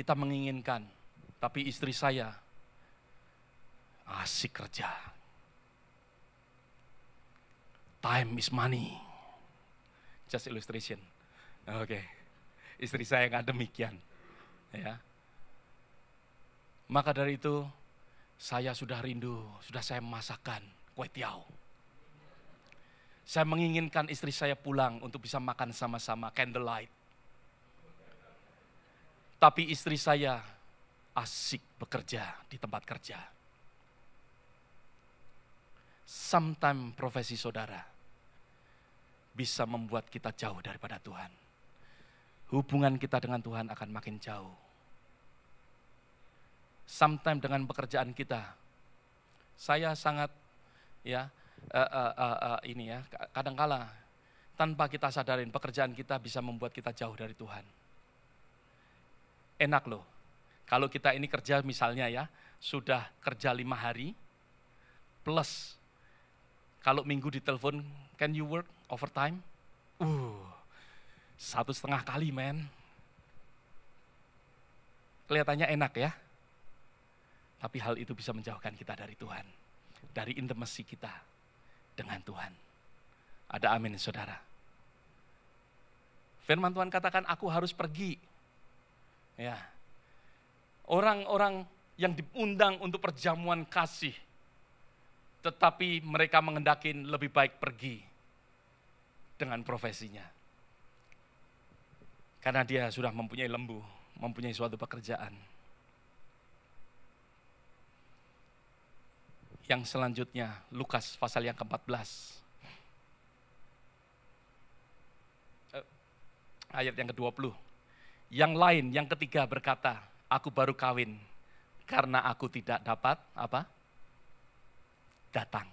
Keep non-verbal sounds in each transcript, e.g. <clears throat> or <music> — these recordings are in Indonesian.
Kita menginginkan, tapi istri saya asik kerja. Time is money. Just illustration. Oke. Okay. Istri saya nggak demikian. Ya. Maka dari itu, saya sudah rindu, sudah saya masakan kue tiao. Saya menginginkan istri saya pulang untuk bisa makan sama-sama candlelight. Tapi istri saya asik bekerja di tempat kerja. Sometimes profesi saudara bisa membuat kita jauh daripada Tuhan. Hubungan kita dengan Tuhan akan makin jauh. Sometimes dengan pekerjaan kita, saya sangat ya uh, uh, uh, uh, ini ya kadangkala tanpa kita sadarin pekerjaan kita bisa membuat kita jauh dari Tuhan enak loh. Kalau kita ini kerja misalnya ya, sudah kerja lima hari, plus kalau minggu ditelepon, can you work overtime? Uh, satu setengah kali men. Kelihatannya enak ya. Tapi hal itu bisa menjauhkan kita dari Tuhan. Dari intimasi kita dengan Tuhan. Ada amin saudara. Firman Tuhan katakan, aku harus pergi Ya. Orang-orang yang diundang untuk perjamuan kasih, tetapi mereka mengendakin lebih baik pergi dengan profesinya. Karena dia sudah mempunyai lembu, mempunyai suatu pekerjaan. Yang selanjutnya, Lukas pasal yang ke-14. Eh, ayat yang ke-20. Yang lain, yang ketiga berkata, aku baru kawin karena aku tidak dapat apa? Datang.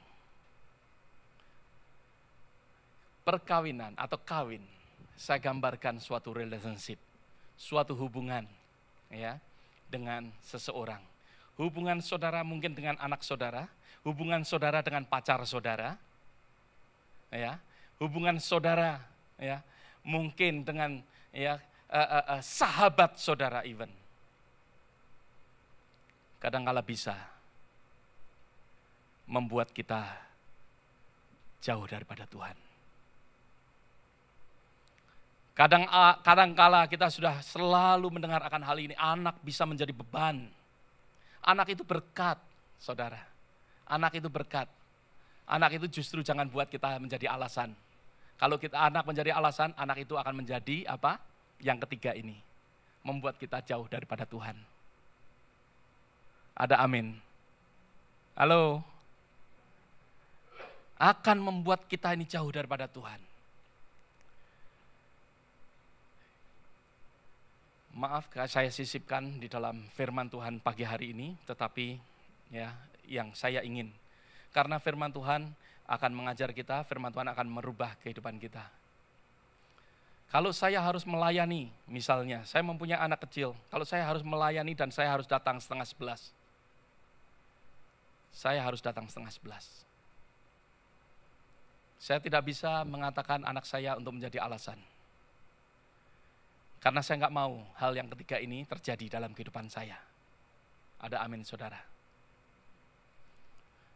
Perkawinan atau kawin, saya gambarkan suatu relationship, suatu hubungan ya dengan seseorang. Hubungan saudara mungkin dengan anak saudara, hubungan saudara dengan pacar saudara, ya, hubungan saudara ya mungkin dengan ya uh, uh, uh, sahabat saudara even. Kadangkala bisa membuat kita jauh daripada Tuhan. Kadang kadangkala kita sudah selalu mendengar akan hal ini, anak bisa menjadi beban. Anak itu berkat, Saudara. Anak itu berkat. Anak itu justru jangan buat kita menjadi alasan. Kalau kita anak menjadi alasan, anak itu akan menjadi apa? yang ketiga ini membuat kita jauh daripada Tuhan. Ada amin. Halo. Akan membuat kita ini jauh daripada Tuhan. Maaf saya sisipkan di dalam firman Tuhan pagi hari ini, tetapi ya yang saya ingin. Karena firman Tuhan akan mengajar kita, firman Tuhan akan merubah kehidupan kita kalau saya harus melayani, misalnya, saya mempunyai anak kecil. Kalau saya harus melayani dan saya harus datang setengah sebelas, saya harus datang setengah sebelas. Saya tidak bisa mengatakan anak saya untuk menjadi alasan. Karena saya nggak mau hal yang ketiga ini terjadi dalam kehidupan saya. Ada amin saudara.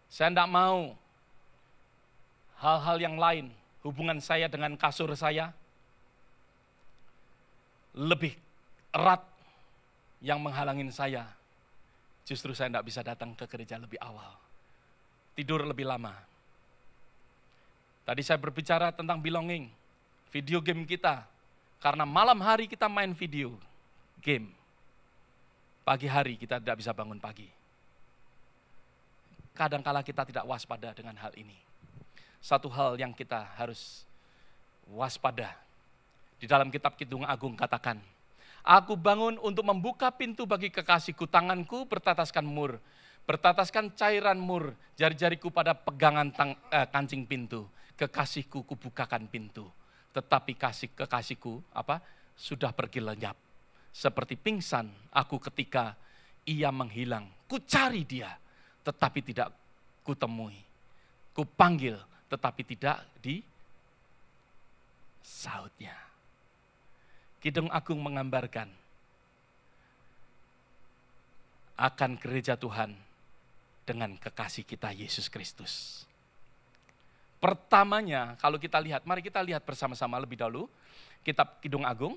Saya tidak mau hal-hal yang lain, hubungan saya dengan kasur saya, lebih erat yang menghalangin saya, justru saya tidak bisa datang ke gereja lebih awal. Tidur lebih lama. Tadi saya berbicara tentang belonging, video game kita. Karena malam hari kita main video game. Pagi hari kita tidak bisa bangun pagi. Kadangkala kita tidak waspada dengan hal ini. Satu hal yang kita harus waspada di dalam kitab Kidung Agung katakan, Aku bangun untuk membuka pintu bagi kekasihku, tanganku bertataskan mur, bertataskan cairan mur, jari-jariku pada pegangan tang, eh, kancing pintu. Kekasihku kubukakan pintu, tetapi kasih kekasihku apa sudah pergi lenyap. Seperti pingsan aku ketika ia menghilang. Ku cari dia, tetapi tidak kutemui. Ku panggil, tetapi tidak di sautnya. Kidung Agung menggambarkan akan gereja Tuhan dengan kekasih kita Yesus Kristus. Pertamanya, kalau kita lihat, mari kita lihat bersama-sama lebih dahulu kitab Kidung Agung.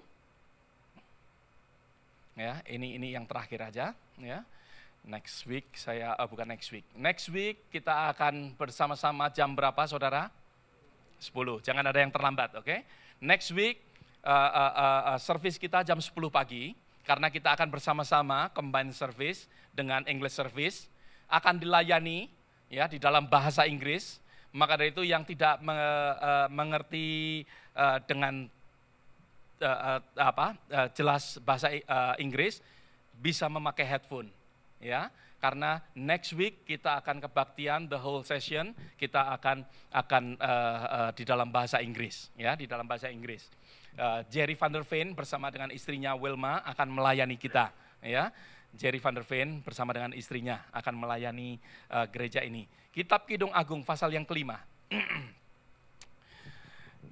Ya, ini ini yang terakhir aja, ya. Next week saya oh bukan next week. Next week kita akan bersama-sama jam berapa Saudara? 10. Jangan ada yang terlambat, oke? Okay? Next week uh, uh, uh, service kita jam 10 pagi, karena kita akan bersama-sama combine service dengan English service, akan dilayani ya di dalam bahasa Inggris. Maka dari itu yang tidak eh, eh, mengerti eh, dengan apa jelas bahasa Inggris bisa memakai headphone ya karena next week kita akan kebaktian the whole session kita akan akan uh, uh, di dalam bahasa Inggris ya di dalam bahasa Inggris. Eh, Jerry van der Veen bersama dengan istrinya Wilma akan melayani kita ya. Jerry van der Veen bersama dengan istrinya akan melayani uh, gereja ini. Kitab Kidung Agung pasal yang kelima. <clears throat>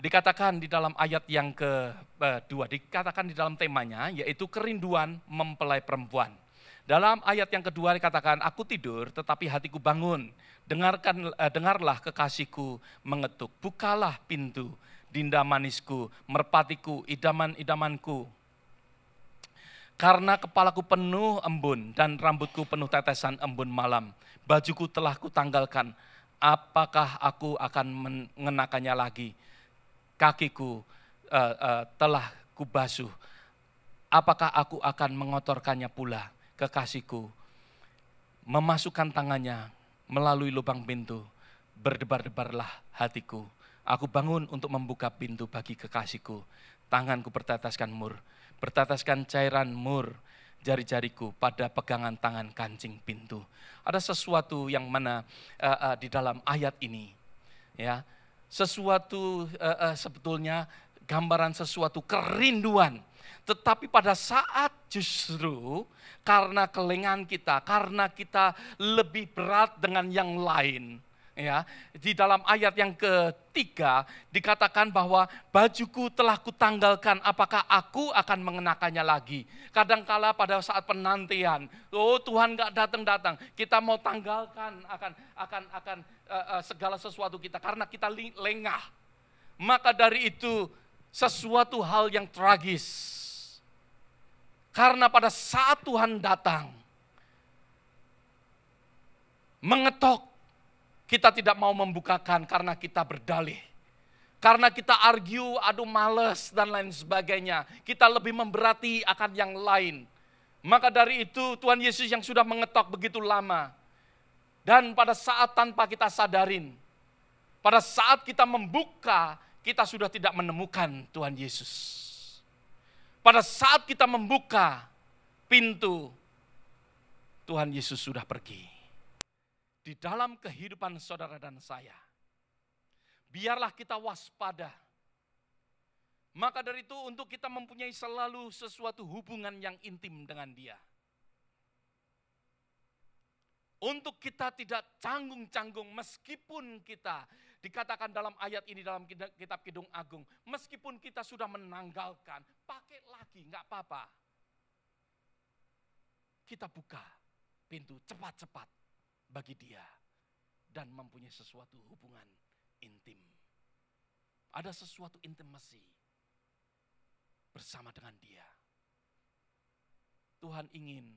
dikatakan di dalam ayat yang kedua, eh, dikatakan di dalam temanya yaitu kerinduan mempelai perempuan. Dalam ayat yang kedua dikatakan, aku tidur tetapi hatiku bangun. Dengarkan, dengarlah kekasihku mengetuk, bukalah pintu dinda manisku, merpatiku, idaman-idamanku. Karena kepalaku penuh embun dan rambutku penuh tetesan embun malam. Bajuku telah kutanggalkan, apakah aku akan mengenakannya lagi? Kakiku uh, uh, telah kubasuh, apakah aku akan mengotorkannya pula? Kekasihku memasukkan tangannya melalui lubang pintu, berdebar-debarlah hatiku Aku bangun untuk membuka pintu bagi kekasihku. Tanganku bertataskan mur, bertataskan cairan mur, jari-jariku pada pegangan tangan kancing pintu. Ada sesuatu yang mana uh, uh, di dalam ayat ini, ya, sesuatu uh, uh, sebetulnya gambaran sesuatu kerinduan. Tetapi pada saat justru karena kelengan kita, karena kita lebih berat dengan yang lain, ya di dalam ayat yang ketiga dikatakan bahwa bajuku telah kutanggalkan apakah aku akan mengenakannya lagi kadangkala pada saat penantian oh Tuhan nggak datang datang kita mau tanggalkan akan akan akan uh, uh, segala sesuatu kita karena kita lengah maka dari itu sesuatu hal yang tragis karena pada saat Tuhan datang mengetok kita tidak mau membukakan karena kita berdalih. Karena kita argue, aduh males dan lain sebagainya. Kita lebih memberati akan yang lain. Maka dari itu Tuhan Yesus yang sudah mengetok begitu lama. Dan pada saat tanpa kita sadarin, pada saat kita membuka, kita sudah tidak menemukan Tuhan Yesus. Pada saat kita membuka pintu, Tuhan Yesus sudah pergi di dalam kehidupan saudara dan saya. Biarlah kita waspada. Maka dari itu untuk kita mempunyai selalu sesuatu hubungan yang intim dengan dia. Untuk kita tidak canggung-canggung meskipun kita dikatakan dalam ayat ini dalam kitab Kidung Agung. Meskipun kita sudah menanggalkan, pakai lagi, nggak apa-apa. Kita buka pintu cepat-cepat bagi dia dan mempunyai sesuatu hubungan intim. Ada sesuatu intimasi bersama dengan dia. Tuhan ingin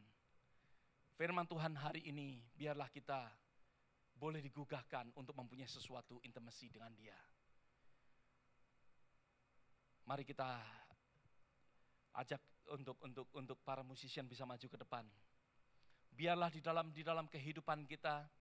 firman Tuhan hari ini biarlah kita boleh digugahkan untuk mempunyai sesuatu intimasi dengan dia. Mari kita ajak untuk untuk untuk para musisi yang bisa maju ke depan biarlah di dalam di dalam kehidupan kita